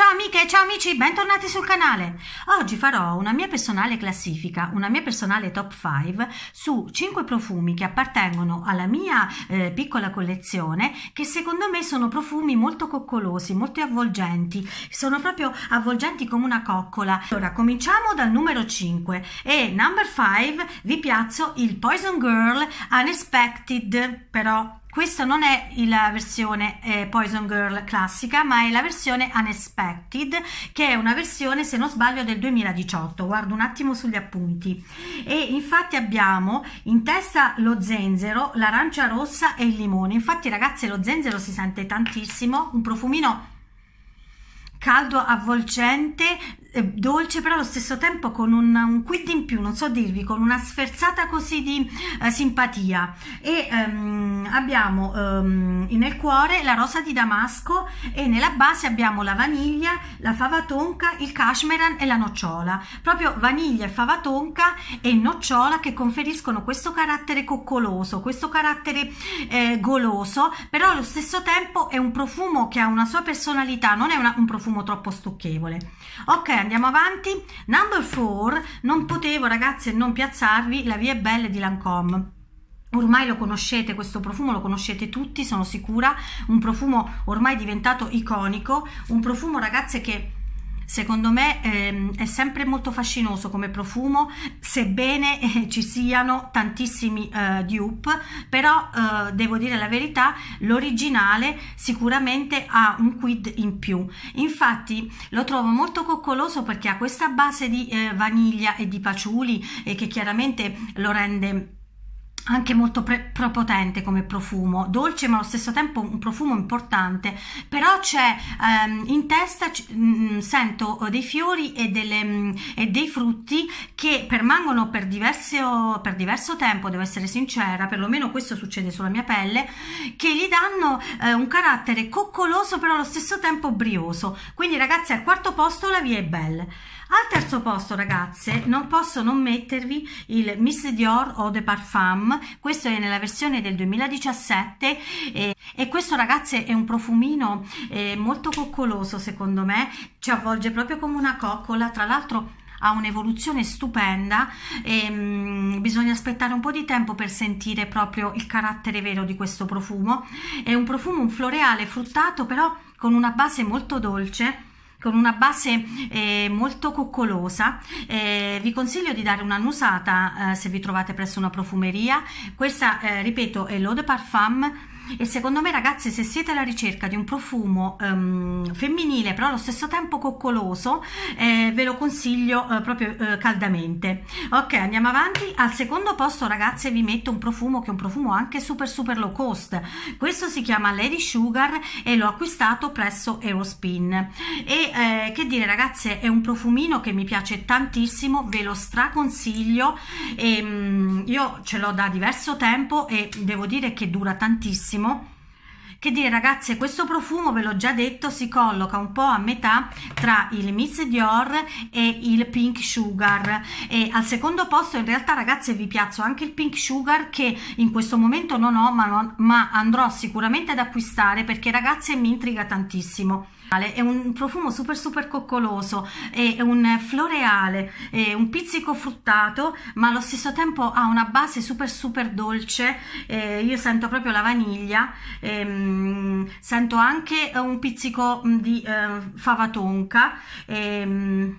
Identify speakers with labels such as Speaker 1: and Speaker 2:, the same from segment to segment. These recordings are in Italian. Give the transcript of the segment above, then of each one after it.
Speaker 1: Ciao amiche, ciao amici, bentornati sul canale. Oggi farò una mia personale classifica, una mia personale top 5 su 5 profumi che appartengono alla mia eh, piccola collezione che secondo me sono profumi molto coccolosi, molto avvolgenti, sono proprio avvolgenti come una coccola. Allora, cominciamo dal numero 5 e number 5 vi piazzo il Poison Girl Unexpected, però questa non è la versione eh, Poison Girl classica, ma è la versione Unexpected, che è una versione, se non sbaglio, del 2018. Guardo un attimo sugli appunti. E infatti abbiamo in testa lo zenzero, l'arancia rossa e il limone. Infatti, ragazze, lo zenzero si sente tantissimo, un profumino caldo avvolgente eh, dolce però allo stesso tempo con un, un quid in più, non so dirvi, con una sferzata così di eh, simpatia e ehm, abbiamo ehm, nel cuore la rosa di damasco e nella base abbiamo la vaniglia, la fava tonca, il cashmeran e la nocciola, proprio vaniglia, e fava tonca e nocciola che conferiscono questo carattere coccoloso, questo carattere eh, goloso, però allo stesso tempo è un profumo che ha una sua personalità, non è una, un profumo troppo stucchevole. Ok, andiamo avanti. Number 4, non potevo ragazze non piazzarvi la Vie Belle di Lancome. Ormai lo conoscete, questo profumo lo conoscete tutti, sono sicura, un profumo ormai diventato iconico, un profumo ragazze che secondo me ehm, è sempre molto fascinoso come profumo, sebbene eh, ci siano tantissimi eh, dupe, però eh, devo dire la verità, l'originale sicuramente ha un quid in più. Infatti lo trovo molto coccoloso perché ha questa base di eh, vaniglia e di paciuli e che chiaramente lo rende anche molto pre- propotente come profumo, dolce ma allo stesso tempo un profumo importante, però c'è ehm, in testa c- mh, mm, sento dei fiori e, delle, mh, mm, e, dei frutti che permangono per diverso, per diverso tempo, devo essere sincera, perlomeno questo succede sulla mia pelle, che gli danno eh, un carattere coccoloso però allo stesso tempo brioso. Quindi ragazzi al quarto posto la via è Belle. Al terzo posto, ragazze, non posso non mettervi il Miss Dior Eau de Parfum. Questo è nella versione del 2017 e, eh, e questo, ragazze, è un profumino eh, molto coccoloso, secondo me. Ci avvolge proprio come una coccola. Tra l'altro ha un'evoluzione stupenda e ehm, mh, bisogna aspettare un po' di tempo per sentire proprio il carattere vero di questo profumo. È un profumo, un floreale fruttato, però con una base molto dolce con una base eh, molto coccolosa eh, vi consiglio di dare una eh, se vi trovate presso una profumeria questa eh, ripeto è l'eau de parfum e secondo me, ragazzi, se siete alla ricerca di un profumo ehm, femminile, però allo stesso tempo coccoloso, eh, ve lo consiglio eh, proprio eh, caldamente. Ok, andiamo avanti. Al secondo posto, ragazze, vi metto un profumo che è un profumo anche super super low cost. Questo si chiama Lady Sugar e l'ho acquistato presso Aerospin. E eh, che dire, ragazze, è un profumino che mi piace tantissimo, ve lo straconsiglio. E, ehm, mh, io ce l'ho da diverso tempo e devo dire che dura tantissimo benissimo che dire ragazze questo profumo ve l'ho già detto si colloca un po' a metà tra il Miss Dior e il Pink Sugar e al secondo posto in realtà ragazze vi piazzo anche il Pink Sugar che in questo momento non ho ma, non, ma andrò sicuramente ad acquistare perché ragazze mi intriga tantissimo è un profumo super super coccoloso, è un floreale, è un pizzico fruttato, ma allo stesso tempo ha una base super super dolce, eh, io sento proprio la vaniglia, ehm, sento anche un pizzico mm, di eh, fava tonca, Ehm,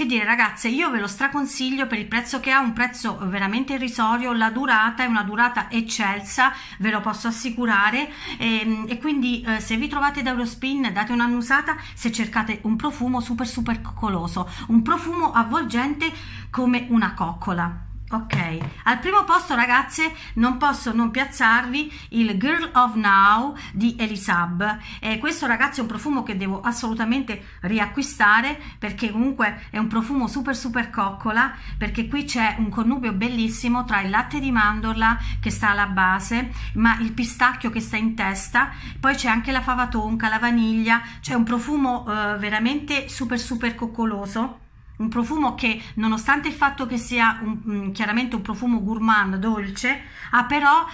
Speaker 1: che dire ragazze, io ve lo straconsiglio per il prezzo che ha, un prezzo veramente irrisorio, la durata è una durata eccelsa, ve lo posso assicurare e, ehm, e quindi eh, se vi trovate da Eurospin date un'annusata se cercate un profumo super super coccoloso, un profumo avvolgente come una coccola. Ok, al primo posto ragazze non posso non piazzarvi il Girl of Now di Elisab. Eh, questo ragazzi è un profumo che devo assolutamente riacquistare perché comunque è un profumo super super coccola perché qui c'è un connubio bellissimo tra il latte di mandorla che sta alla base ma il pistacchio che sta in testa, poi c'è anche la fava tonca, la vaniglia, c'è un profumo eh, veramente super super coccoloso un profumo che nonostante il fatto che sia un, mm, chiaramente un profumo gourmand dolce ha però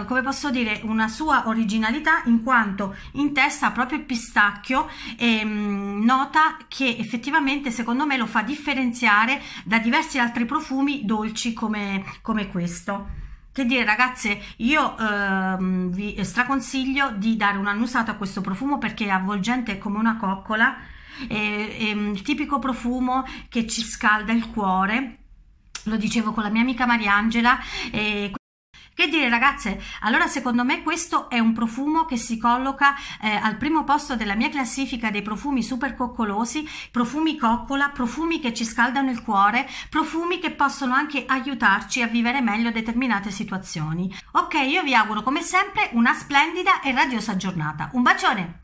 Speaker 1: eh, come posso dire una sua originalità in quanto in testa proprio il pistacchio e mh, mm, nota che effettivamente secondo me lo fa differenziare da diversi altri profumi dolci come, come questo che dire ragazze, io ehm, vi straconsiglio di dare un'annusata a questo profumo perché è avvolgente come una coccola, è, è mm, il tipico profumo che ci scalda il cuore, lo dicevo con la mia amica Mariangela. Eh, che dire ragazze, allora secondo me questo è un profumo che si colloca eh, al primo posto della mia classifica dei profumi super coccolosi, profumi coccola, profumi che ci scaldano il cuore, profumi che possono anche aiutarci a vivere meglio determinate situazioni. Ok, io vi auguro come sempre una splendida e radiosa giornata. Un bacione!